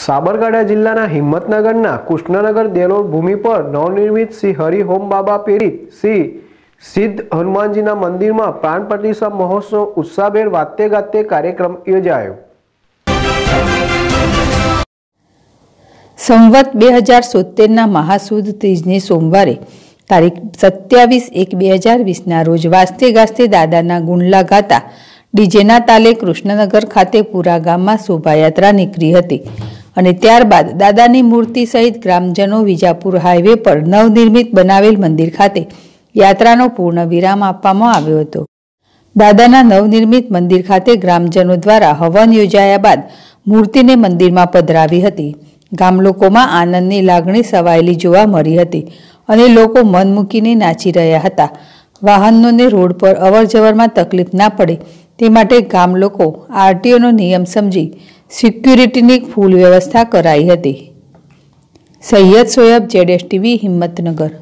સાબરકાંઠા જિલ્લાના હિંમતનગરના કૃષ્ણનગર દેલોડ ભૂમિ પર નવનિર્મિત શ્રી હરિ બાબા પ્રેરિત શ્રી સિદ્ધ હનુમાનજીના મંદિરમાં પ્રાણ પ્રતિષ્ઠા મહોત્સવ ઉત્સાહભેર વાતે ગાતે કાર્યક્રમ યોજાયો સંવત બે હજાર સોતેરના મહાસુદ ત્રીજને સોમવારે તારીખ સત્યાવીસ એક બે હજાર વીસના રોજ વાસ્તે ગાસ્તે દાદાના ગુંડલા ગાતા ડીજેના તાલે કૃષ્ણનગર ખાતે પુરા ગામમાં શોભાયાત્રા નીકળી હતી અને ત્યારબાદ દાદાની મૂર્તિ સહિત ગ્રામજનો વિજાપુર હાઈવે પર નવનિર્મિત બનાવેલ મંદિર ખાતે યાત્રાનો પૂર્ણ વિરામ આપવામાં આવ્યો હતો દાદાના નવનિર્મિત મંદિર ખાતે ગ્રામજનો દ્વારા હવન યોજાયા બાદ મૂર્તિને મંદિરમાં પધરાવી હતી ગામલોકોમાં આનંદની લાગણી સવાયેલી જોવા મળી હતી અને લોકો મન મૂકીને નાચી રહ્યા હતા વાહનોને રોડ પર અવરજવરમાં તકલીફ ના પડે તે માટે ગામ લોકો આરટીઓનો નિયમ સમજી સિક્યુરિટીની ફૂલ વ્યવસ્થા કરાઈ હતી સૈયદ સોયબ જેડએસ ટીવી હિંમતનગર